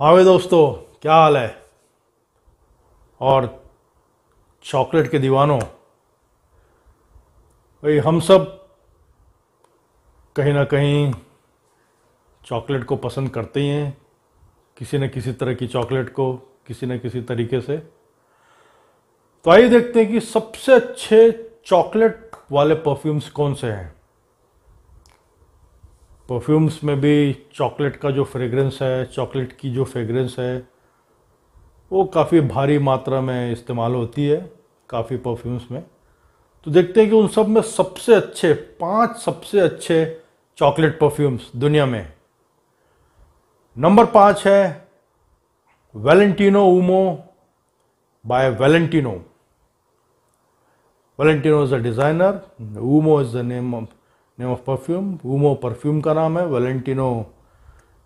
हाँ भाई दोस्तों क्या हाल है और चॉकलेट के दीवानों भाई हम सब कहीं ना कहीं चॉकलेट को पसंद करते ही हैं किसी न किसी तरह की चॉकलेट को किसी न किसी तरीके से तो आइए देखते हैं कि सबसे अच्छे चॉकलेट वाले परफ्यूम्स कौन से हैं परफ्यूम्स में भी चॉकलेट का जो फ्रेगरेंस है चॉकलेट की जो फ्रेगरेंस है वो काफ़ी भारी मात्रा में इस्तेमाल होती है काफ़ी परफ्यूम्स में तो देखते हैं कि उन सब में सबसे अच्छे पांच सबसे अच्छे चॉकलेट परफ्यूम्स दुनिया में नंबर पाँच है Valentino Uomo by Valentino Valentino is a designer Uomo is the name of name of perfume Uomo perfume का नाम है वेलेंटिनो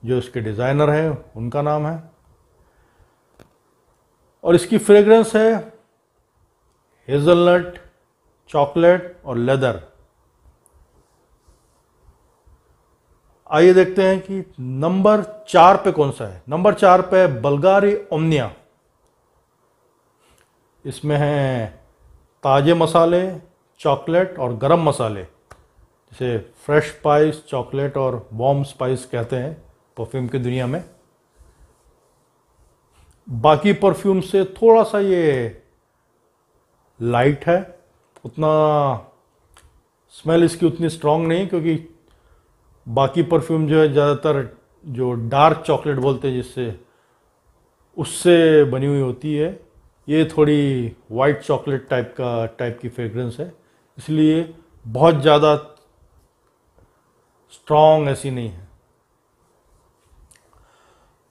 जो इसके डिज़ाइनर हैं उनका नाम है और इसकी फ्रेगरेंस है हेजलनट चॉकलेट और लेदर आइए देखते हैं कि नंबर चार पे कौन सा है नंबर चार पे बल्गारी ओमनिया इसमें हैं ताज़े मसाले चॉकलेट और गरम मसाले जिसे फ्रेश स्पाइस चॉकलेट और वॉम स्पाइस कहते हैं परफ्यूम की दुनिया में बाकी परफ्यूम से थोड़ा सा ये लाइट है उतना स्मेल इसकी उतनी स्ट्रांग नहीं क्योंकि बाकी परफ्यूम जो है ज़्यादातर जो डार्क चॉकलेट बोलते हैं जिससे उससे बनी हुई होती है ये थोड़ी वाइट चॉकलेट टाइप का टाइप की फ्रेगरेंस है इसलिए बहुत ज़्यादा स्ट्रांग ऐसी नहीं है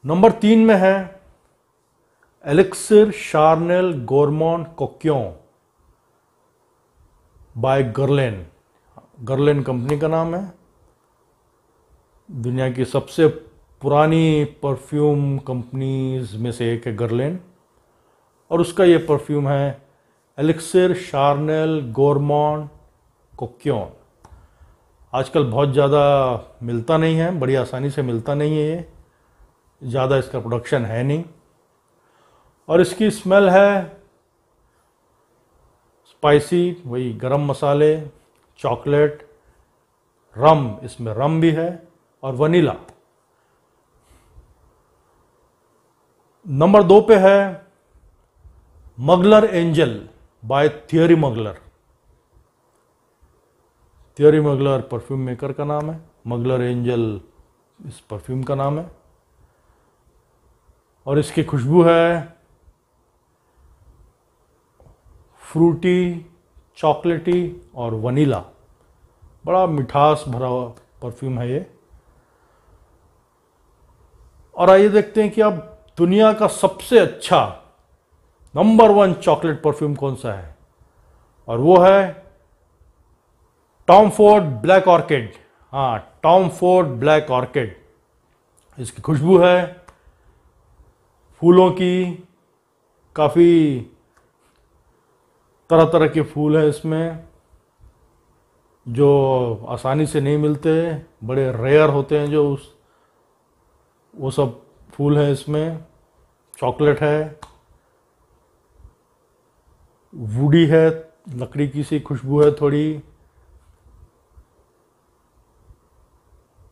नंबर तीन में है Elixir Charnel Gourmand Coquin by Guerlain Guerlain company का नाम है दुनिया की सबसे पुरानी परफ्यूम कंपनीज में से एक है गर्लेन और उसका ये परफ्यूम है एलेक्सर शार्नेल गोरमोन कोक्योन आजकल बहुत ज़्यादा मिलता नहीं है बड़ी आसानी से मिलता नहीं है ये ज़्यादा इसका प्रोडक्शन है नहीं और इसकी स्मेल है स्पाइसी वही गरम मसाले चॉकलेट रम इसमें रम भी है और वनीला नंबर दो पे है Mugler Angel by Thierry Mugler Thierry Mugler perfume maker का नाम है मगलर एंजल इस परफ्यूम का नाम है और इसकी खुशबू है फ्रूटी चॉकलेटी और वनीला बड़ा मिठास भरा हुआ परफ्यूम है ये और आइए देखते हैं कि अब दुनिया का सबसे अच्छा नंबर वन चॉकलेट परफ्यूम कौन सा है और वो है टॉम फोर्ड ब्लैक ऑर्किड हाँ टॉम फोर्ड ब्लैक ऑर्किड इसकी खुशबू है फूलों की काफ़ी तरह तरह के फूल हैं इसमें जो आसानी से नहीं मिलते बड़े रेयर होते हैं जो उस वो सब फूल हैं इसमें चॉकलेट है वूडी है लकड़ी की सी खुशबू है थोड़ी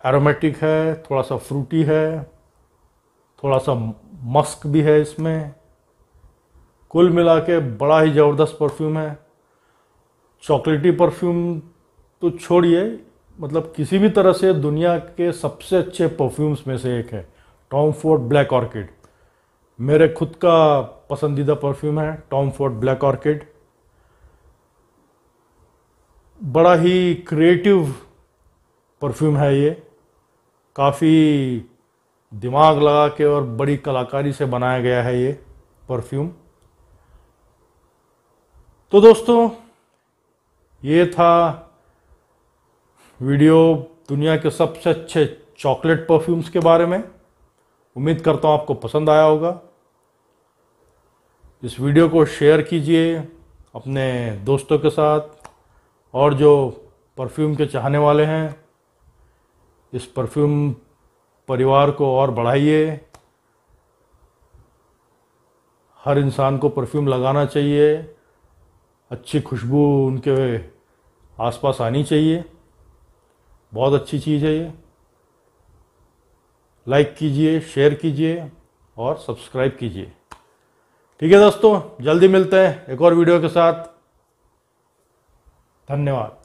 एरोमेटिक है थोड़ा सा फ्रूटी है थोड़ा सा मस्क भी है इसमें कुल मिला के बड़ा ही ज़बरदस्त परफ्यूम है चॉकलेटी परफ्यूम तो छोड़िए मतलब किसी भी तरह से दुनिया के सबसे अच्छे परफ्यूम्स में से एक है टॉम फोर्ड ब्लैक ऑर्किड मेरे खुद का पसंदीदा परफ्यूम है टॉम फोर्ड ब्लैक ऑर्किड बड़ा ही क्रिएटिव परफ्यूम है ये काफ़ी दिमाग लगा के और बड़ी कलाकारी से बनाया गया है ये परफ्यूम तो दोस्तों ये था वीडियो दुनिया के सबसे अच्छे चॉकलेट परफ्यूम्स के बारे में उम्मीद करता हूँ आपको पसंद आया होगा इस वीडियो को शेयर कीजिए अपने दोस्तों के साथ और जो परफ्यूम के चाहने वाले हैं इस परफ्यूम परिवार को और बढ़ाइए हर इंसान को परफ्यूम लगाना चाहिए अच्छी खुशबू उनके आसपास आनी चाहिए बहुत अच्छी चीज़ है ये लाइक कीजिए शेयर कीजिए और सब्सक्राइब कीजिए ठीक है दोस्तों जल्दी मिलते हैं एक और वीडियो के साथ धन्यवाद